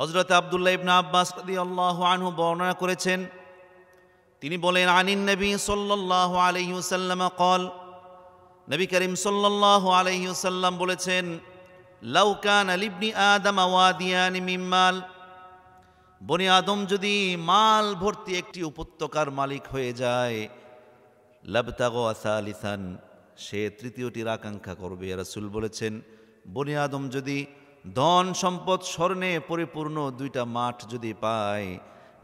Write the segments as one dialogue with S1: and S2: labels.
S1: হজরত আবদুল্লাহ ইবনা আব্বাস আল্লাহ আনহু বর্ণনা করেছেন তিনি বলেন আনিন নবী সাল্লাহ আলহিউসাল্লাম কল নবী করিম সাল্লাহ আলহিউসাল্লাম বলেছেন লাউকান আলিবনি আদম আওয়াদিয়ান মিম্মাল বনি আদম যদি মাল ভর্তি একটি উপত্যকার মালিক হয়ে যায় লবতাগ আসা আলিসান সে তৃতীয়টির আকাঙ্ক্ষা করবে রাসুল বলেছেন বনি আদম যদি ধন সম্পদ স্বর্ণে পরিপূর্ণ দুইটা মাঠ যদি পায়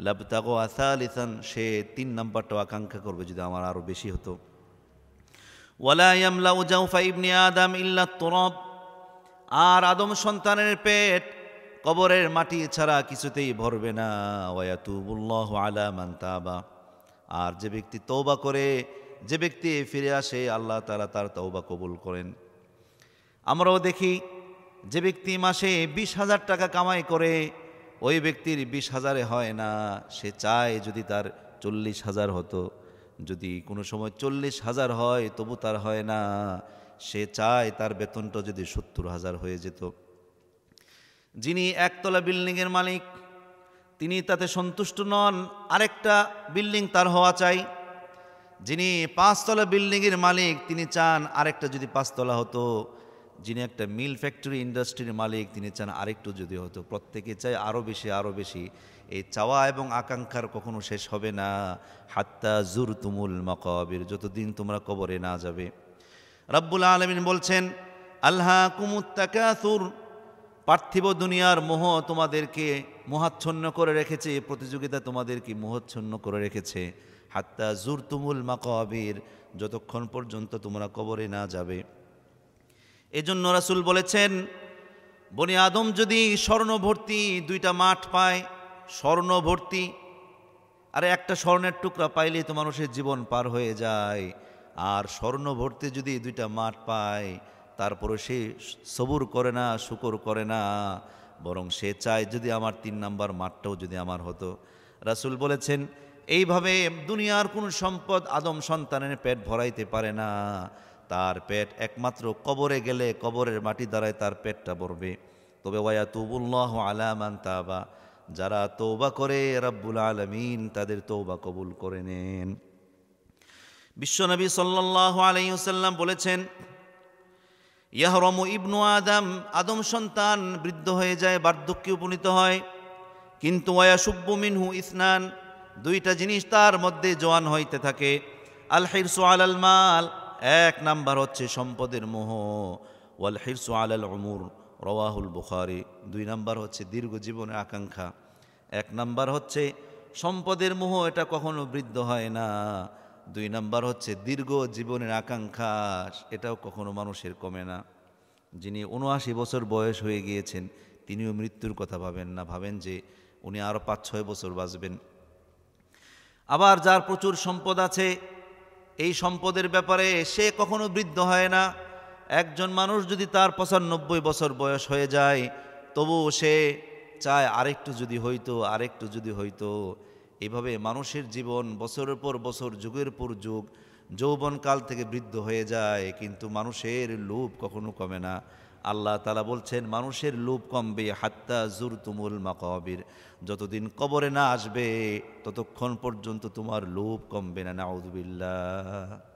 S1: লাবতাগো আসালিসান সে তিন নাম্বারটাও আকাঙ্ক্ষা করবে যদি আমার আরও বেশি হতো ওয়ালা ইয়ামলা উজাউফা ইবনে আদম ইল্লা তরব আর আদম সন্তানের পেট কবরের মাটি ছাড়া কিছুতেই ভরবে না ওয়াতুবুল্লাহ আলা মান তাবা আর যে ব্যক্তি তৌবা করে যে ব্যক্তি ফিরে আসে আল্লাহ তারা তার তৌবা কবুল করেন আমরাও দেখি যে ব্যক্তি মাসে বিশ হাজার টাকা কামাই করে ওই ব্যক্তির বিশ হাজারে হয় না সে চায় যদি তার চল্লিশ হাজার হতো যদি কোনো সময় চল্লিশ হাজার হয় তবু তার হয় না সে চায় তার বেতনটা যদি সত্তর হাজার হয়ে যেত যিনি একতলা বিল্ডিংয়ের মালিক তিনি তাতে সন্তুষ্ট নন আরেকটা বিল্ডিং তার হওয়া চাই যিনি পাঁচতলা বিল্ডিংয়ের মালিক তিনি চান আরেকটা যদি পাঁচতলা হতো যিনি একটা মিল ফ্যাক্টরি ইন্ডাস্ট্রির মালিক তিনি চান আরেকটু যদি হতো প্রত্যেকে চাই আরও বেশি আরও বেশি এই চাওয়া এবং আকাঙ্ক্ষার কখনো শেষ হবে না হাত্তা জুর তুমুল মকবির যতদিন তোমরা কবরে না যাবে রব্বুল আলমিন বলছেন আল্লাহ কুমুত্তাকুর পার্থিব দুনিয়ার মোহ তোমাদেরকে মোহাচ্ছন্ন করে রেখেছে প্রতিযোগিতা তোমাদেরকে মোহাচ্ছন্ন করে রেখেছে হাত্তা জুর তুমুল মকবির যতক্ষণ পর্যন্ত তোমরা কবরে না যাবে এজন্য রাসুল বলেছেন বনি আদম যদি স্বর্ণ ভর্তি দুইটা মাঠ পায় স্বর্ণ ভর্তি আর একটা স্বর্ণের টুকরা পাইলে তো মানুষের জীবন পার হয়ে যায় আর স্বর্ণ ভর্তি যদি দুইটা মাঠ পায় তারপরে সে সবুর করে না শুকর করে না বরং সে চায় যদি আমার তিন নাম্বার মাঠটাও যদি আমার হতো রাসুল বলেছেন এইভাবে দুনিয়ার কোনো সম্পদ আদম সন্তানের পেট ভরাইতে পারে না তার পেট একমাত্র কবরে গেলে কবরের মাটি দ্বারাই তার পেটটা ভরবে তবে ওয়া তুবুল্লাহ আলামান তাবা যারা তৌবা করে রাব্বুল আলমিন তাদের তৌবা কবুল করে নেন বিশ্বনবী সাল্লাহ আলাইসাল্লাম বলেছেন ইয়াহরম ইবনু আদম আদম সন্তান বৃদ্ধ হয়ে যায় বার্ধক্যে উপনীত হয় কিন্তু ওয়াসুব্য মিনহু ইসনান দুইটা জিনিস তার মধ্যে জোয়ান হইতে থাকে আল সোয়াল আল মাল এক নাম্বার হচ্ছে সম্পদের মোহ ওয়াল হিরসু আলাল অমুর রওয়াহুল বুখারি দুই নাম্বার হচ্ছে দীর্ঘ জীবনের আকাঙ্ক্ষা এক নাম্বার হচ্ছে সম্পদের মোহ এটা কখনো বৃদ্ধ হয় না দুই নাম্বার হচ্ছে দীর্ঘ জীবনের আকাঙ্ক্ষা এটাও কখনো মানুষের কমে না যিনি উনআশি বছর বয়স হয়ে গিয়েছেন তিনিও মৃত্যুর কথা ভাবেন না ভাবেন যে উনি আরও পাঁচ ছয় বছর বাঁচবেন আবার যার প্রচুর সম্পদ আছে এই সম্পদের ব্যাপারে সে কখনো বৃদ্ধ হয় না একজন মানুষ যদি তার পঁচানব্বই বছর বয়স হয়ে যায় তবু সে চায় আরেকটু যদি হইতো আরেকটু যদি হইতো এভাবে মানুষের জীবন বছরের পর বছর যুগের পর যুগ যৌবনকাল থেকে বৃদ্ধ হয়ে যায় কিন্তু মানুষের লোভ কখনো কমে না আল্লাহ তালা বলছেন মানুষের লোভ কমবে হাত্তা জুর তুমুল মাকবির যতদিন কবরে না আসবে ততক্ষণ পর্যন্ত তোমার লোভ কমবে না নাউদুবিল্লা